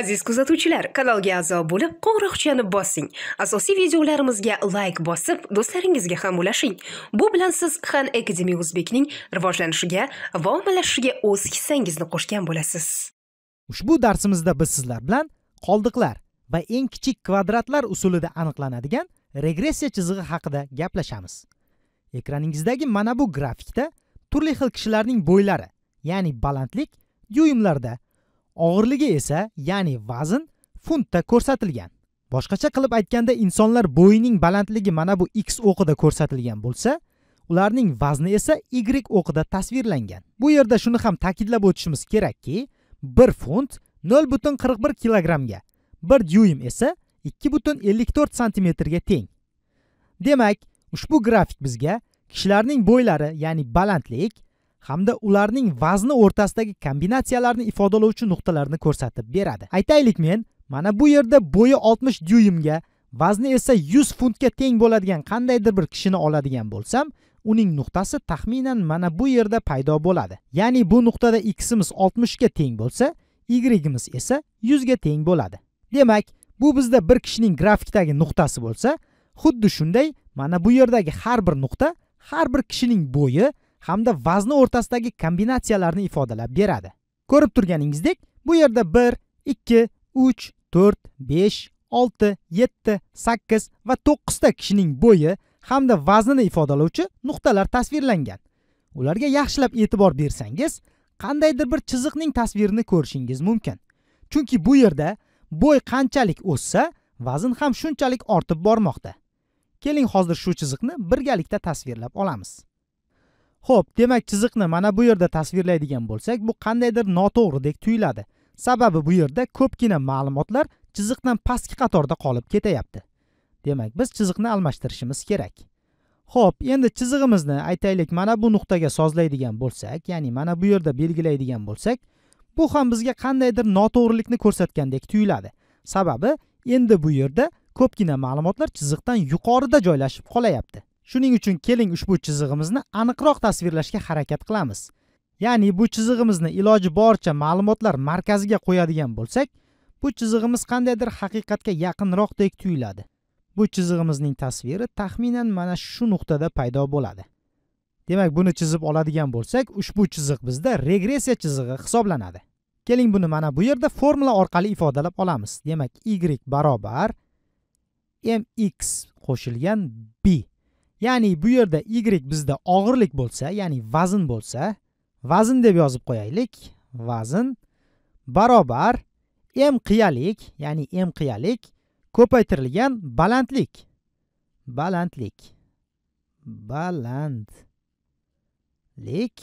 aziz kuzatuvchilar kanalga a'zo bo'lib qo'ng'iroqchani bossing asosiy videolarimizga layk bosib do'stlaringizga ham ulashing bu bilan siz han akademi o'zbekning rivojlanishiga va ommalashishiga o'z hissangizni qo'shgan bo'lasiz ushbu darsimizda biz sizlar bilan qoldiqlar va eng kichik kvadratlar usulida aniqlanadigan regressiya chizig'i haqida gaplashamiz ekraningizdagi mana bu grafikda turli xil kishilarning bo'ylari ya'ni balandlik dyuymlarda og'irligi esa ya'ni vazn funtda ko'rsatilgan boshqacha qilib aytganda insonlar bo'yining balandligi mana bu x o'qida ko'rsatilgan bo'lsa ularning vazni esa y o'qida tasvirlangan bu yerda shuni ham ta'kidlab o'tishimiz kerakki bir funt nol butun qirq bir kilogrammga bir dyuym esa ikki butun ellik to'rt santimetrga teng demak ushbu grafik bizga kishilarning bo'ylari ya'ni balandlik hamda ularning vazni o'rtasidagi kombinatsiyalarni ifodalovchi nuqtalarni ko'rsatib beradi aytaylik men mana bu yerda bo'yi 60 dyuymga vazni esa 100 funtga teng bo'ladigan qandaydir bir kishini oladigan bo'lsam uning nuqtasi taxminan mana bu yerda paydo bo'ladi ya'ni bu nuqtada ximiz 60 ga teng bo'lsa yimiz esa 100 ga teng bo'ladi demak bu bizda bir kishining grafikdagi nuqtasi bo'lsa xuddi shunday mana bu yerdagi har bir nuqta har bir kishining bo'yi hamda vazni o'rtasidagi kombinatsiyalarni ifodalab beradi ko'rib turganingizdek bu yerda bir ikki uch to'rt besh olti yetti sakkiz va to'qqizta kishining bo'yi hamda vaznini ifodalovchi nuqtalar tasvirlangan ularga yaxshilab e'tibor bersangiz qandaydir bir chiziqning tasvirini ko'rishingiz mumkin chunki bu yerda bo'y qanchalik o'ssa vazn ham shunchalik ortib bormoqda keling hozir shu chiziqni birgalikda tasvirlab olamiz ho'p demak chiziqni mana bu yerda tasvirlaydigan bo'lsak bu qandaydir noto'g'ridek tuyuladi sababi bu yerda ko'pgina ma'lumotlar chiziqdan pastki qatorda qolib ketayapti demak biz chiziqni almashtirishimiz kerak ho'p endi chizig'imizni aytaylik mana bu nuqtaga sozlaydigan bo'lsak ya'ni mana bu yerda belgilaydigan bo'lsak bu ham bizga qandaydir noto'g'rilikni ko'rsatgandek tuyuladi sababi endi bu yerda ko'pgina ma'lumotlar chiziqdan yuqorida joylashib qolayapti shuning uchun keling ushbu chizig'imizni aniqroq tasvirlashga harakat qilamiz ya'ni bu chizig'imizni iloji boricha ma'lumotlar markaziga qo'yadigan bo'lsak bu chizig'imiz qandaydir haqiqatga yaqinroqdek tuyuladi bu chizig'imizning tasviri taxminan mana shu nuqtada paydo bo'ladi demak buni chizib oladigan bo'lsak ushbu chiziq bizda regressiya chizig'i hisoblanadi keling buni mana bu yerda formula orqali ifodalab olamiz demak y barobar mx qo'shilgan b ya'ni bu yerda y bizda og'irlik bo'lsa ya'ni vazn bo'lsa vazn deb yozib qo'yaylik vazn barobar m qiyalik ya'ni m qiyalik ko'paytirilgan balandlik balandlik balandlik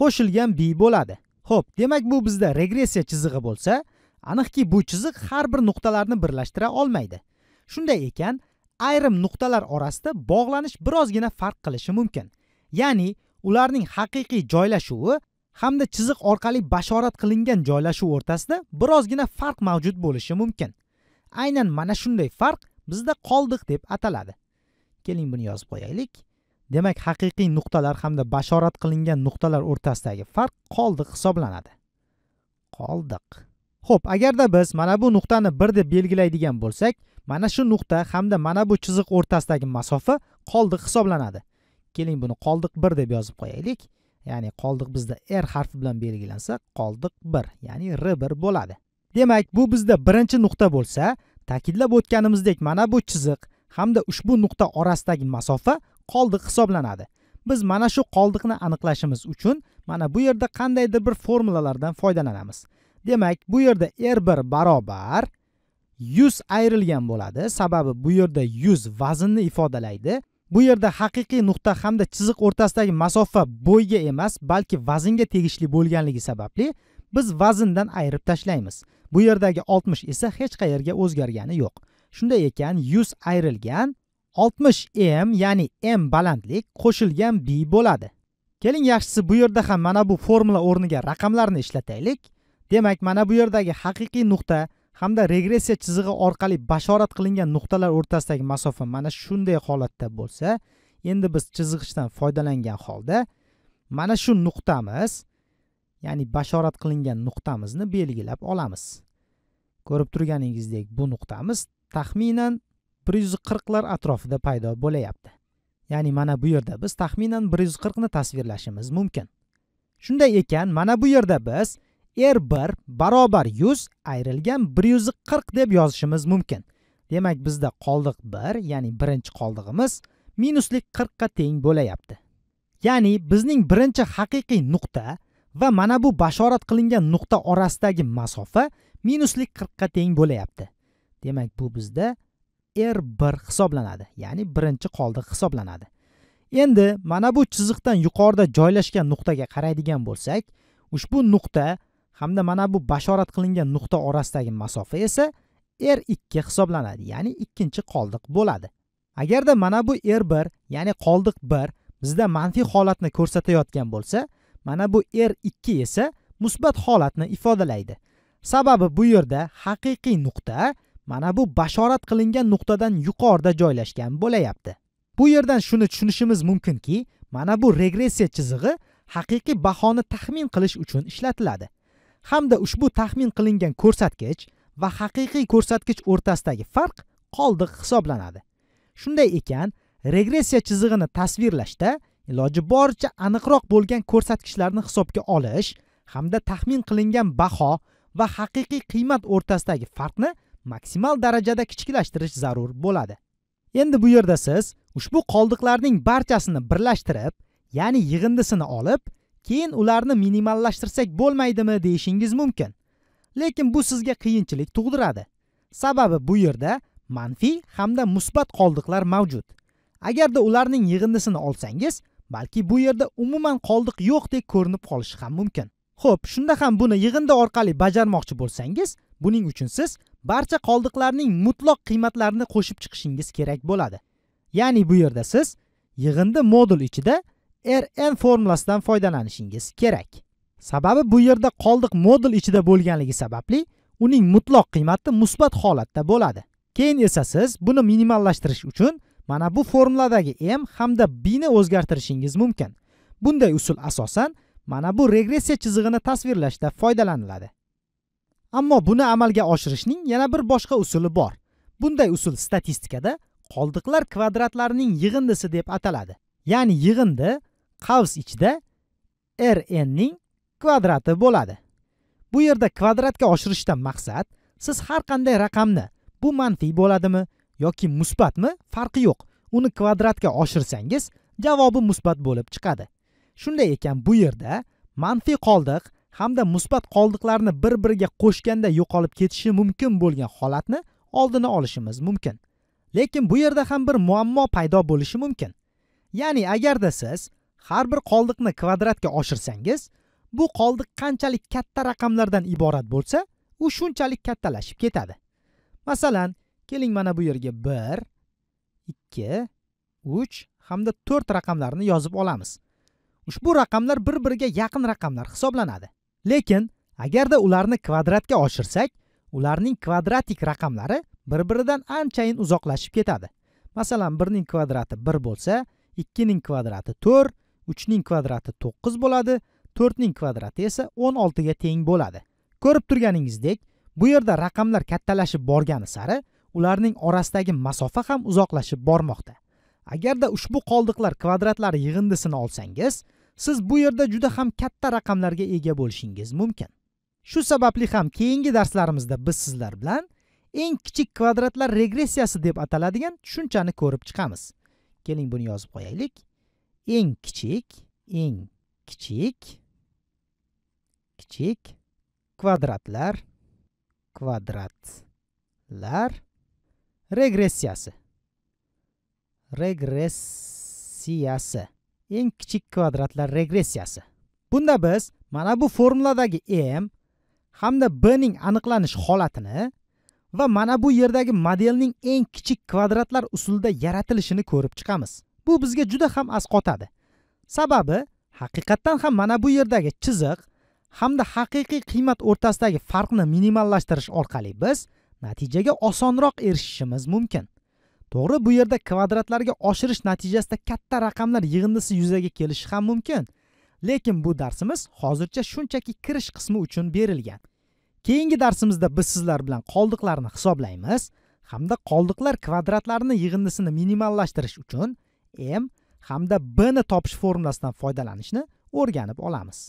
qo'shilgan b bo'ladi ho'p demak bu bizda regressiya chizig'i bo'lsa aniqki bu chiziq har bir nuqtalarni birlashtira olmaydi shunday ekan ayrim nuqtalar orasida bog'lanish birozgina farq qilishi mumkin ya'ni ularning haqiqiy joylashuvi hamda chiziq orqali bashorat qilingan joylashuv o'rtasida birozgina farq mavjud bo'lishi mumkin aynan mana shunday farq bizda qoldiq deb ataladi keling buni yozib qo'yaylik demak haqiqiy nuqtalar hamda bashorat qilingan nuqtalar o'rtasidagi farq qoldiq hisoblanadi qoldiq ho'p agarda biz mana bu nuqtani bir deb belgilaydigan bo'lsak mana shu nuqta hamda mana bu chiziq o'rtasidagi masofa qoldiq hisoblanadi keling buni qoldiq bir deb yozib qo'yaylik ya'ni qoldiq bizda r harfi bilan belgilansa qoldiq bir ya'ni r bir bo'ladi demak bu bizda birinchi nuqta bo'lsa ta'kidlab o'tganimizdek mana bu chiziq hamda ushbu nuqta orasidagi masofa qoldiq hisoblanadi biz mana shu qoldiqni aniqlashimiz uchun mana bu yerda qandaydir bir formulalardan foydalanamiz demak bu yerda r bir barobar yuz ayrilgan bo'ladi sababi bu yerda yuz vaznni ifodalaydi bu yerda haqiqiy nuqta hamda chiziq o'rtasidagi masofa bo'yga emas balki vaznga tegishli bo'lganligi sababli biz vazndan ayirib tashlaymiz bu yerdagi 60 esa hech qayerga o'zgargani yo'q shunday ekan yuz ayrilgan 60 m ya'ni m balandlik qo'shilgan b bo'ladi keling yaxshisi bu yerda ham mana bu formula o'rniga raqamlarni ishlataylik demak mana bu yerdagi haqiqiy nuqta hamda regressiya chizig'i orqali bashorat qilingan nuqtalar o'rtasidagi masofa mana shunday holatda bo'lsa endi biz chizg'ichdan foydalangan holda mana shu nuqtamiz ya'ni bashorat qilingan nuqtamizni belgilab olamiz ko'rib turganingizdek bu nuqtamiz taxminan bir yuz qirqlar atrofida paydo bo'layapti ya'ni mana bu yerda biz taxminan bir yuz qirqni tasvirlashimiz mumkin shunday ekan mana bu yerda biz r er bir barobar yuz ayrilgan bir yuz qirq deb yozishimiz mumkin demak bizda qoldiq bir ya'ni birinchi qoldig'imiz minuslik qirqqa teng bo'layapti ya'ni bizning birinchi haqiqiy nuqta va mana bu bashorat qilingan nuqta orasidagi masofa minuslik qirqqa teng bo'layapti demak bu bizda r er bir hisoblanadi ya'ni birinchi qoldiq hisoblanadi endi mana bu chiziqdan yuqorida joylashgan nuqtaga qaraydigan bo'lsak ushbu nuqta hamda mana bu bashorat qilingan nuqta orasidagi masofa esa r ikki hisoblanadi ya'ni ikkinchi qoldiq bo'ladi agarda mana bu r bir ya'ni qoldiq bir bizda manfiy holatni ko'rsatayotgan bo'lsa mana bu r ikki esa musbat holatni ifodalaydi sababi bu yerda haqiqiy nuqta mana bu bashorat qilingan nuqtadan yuqorida joylashgan bo'layapti bu yerdan shuni tushunishimiz mumkinki mana bu regressiya chizig'i haqiqiy bahoni taxmin qilish uchun ishlatiladi hamda ushbu taxmin qilingan ko'rsatkich va haqiqiy ko'rsatkich o'rtasidagi farq qoldiq hisoblanadi shunday ekan regressiya chizig'ini tasvirlashda iloji boricha aniqroq bo'lgan ko'rsatkichlarni hisobga olish hamda taxmin qilingan baho va haqiqiy qiymat o'rtasidagi farqni maksimal darajada kichiklashtirish zarur bo'ladi endi bu yerda siz ushbu qoldiqlarning barchasini birlashtirib ya'ni yig'indisini olib keyin ularni minimallashtirsak bo'lmaydimi deyishingiz mumkin lekin bu sizga qiyinchilik tug'diradi sababi bu yerda manfiy hamda musbat qoldiqlar mavjud agarda ularning yig'indisini olsangiz balki bu yerda umuman qoldiq yo'qdek ko'rinib qolishi ham mumkin ho'p shunda ham buni yig'indi orqali bajarmoqchi bo'lsangiz buning uchun siz barcha qoldiqlarning mutloq qiymatlarini qo'shib chiqishingiz kerak bo'ladi ya'ni bu yerda siz yig'indi modul ichida rn formulasidan foydalanishingiz kerak sababi bu yerda qoldiq modul ichida bo'lganligi sababli uning mutloq qiymati musbat holatda bo'ladi keyin esa siz buni minimallashtirish uchun mana bu formuladagi m hamda b ni o'zgartirishingiz mumkin bunday usul asosan mana bu regressiya chizig'ini tasvirlashda foydalaniladi ammo buni amalga oshirishning yana bir boshqa usuli bor bunday usul statistikada qoldiqlar kvadratlarining yig'indisi deb ataladi ya'ni yig'indi qavs ichida rn ning kvadrati bo'ladi bu yerda kvadratga oshirishdan maqsad siz har qanday raqamni bu manfiy bo'ladimi yoki musbatmi farqi yo'q uni kvadratga oshirsangiz javobi musbat bo'lib chiqadi shunday ekan bu yerda manfiy qoldiq hamda musbat qoldiqlarni bir biriga qo'shganda yo'qolib ketishi mumkin bo'lgan holatni oldini olishimiz mumkin lekin bu yerda ham bir muammo paydo bo'lishi mumkin ya'ni agarda siz har bir qoldiqni kvadratga oshirsangiz bu qoldiq qanchalik katta raqamlardan iborat bo'lsa u shunchalik kattalashib ketadi masalan keling mana bu yerga bir ikki uch hamda to'rt raqamlarini yozib olamiz ushbu raqamlar bir biriga yaqin raqamlar hisoblanadi lekin agarda ularni kvadratga oshirsak ularning kvadratik raqamlari bir biridan anchayin uzoqlashib ketadi masalan birning kvadrati bir bo'lsa ikkining kvadrati to'rt uchning kvadrati to'qqiz bo'ladi to'rtning kvadrati esa o'n oltiga teng bo'ladi ko'rib turganingizdek bu yerda raqamlar kattalashib borgani sari ularning orasidagi masofa ham uzoqlashib bormoqda agarda ushbu qoldiqlar kvadratlari yig'indisini olsangiz siz bu yerda juda ham katta raqamlarga ega bo'lishingiz mumkin shu sababli ham keyingi darslarimizda biz sizlar bilan eng kichik kvadratlar regressiyasi deb ataladigan tushunchani ko'rib chiqamiz keling buni yozib qo'yaylik eng kichik eng kichik kichik kvadratlar kvadratlar regressiyasi regressiyasi eng kichik kvadratlar regressiyasi bunda biz mana bu formuladagi m hamda b ning aniqlanish holatini va mana bu yerdagi modelning eng kichik kvadratlar usulida yaratilishini ko'rib chiqamiz bu bizga juda ham asqotadi sababi haqiqatdan ham mana bu yerdagi chiziq hamda haqiqiy qiymat o'rtasidagi farqni minimallashtirish orqali biz natijaga osonroq erishishimiz mumkin to'g'ri bu yerda kvadratlarga oshirish natijasida katta raqamlar yig'indisi yuzaga kelishi ham mumkin lekin bu darsimiz hozircha shunchaki kirish qismi uchun berilgan keyingi darsimizda biz sizlar bilan qoldiqlarni hisoblaymiz hamda qoldiqlar kvadratlarini yig'indisini minimallashtirish uchun m hamda b ni topish formulasidan foydalanishni o'rganib olamiz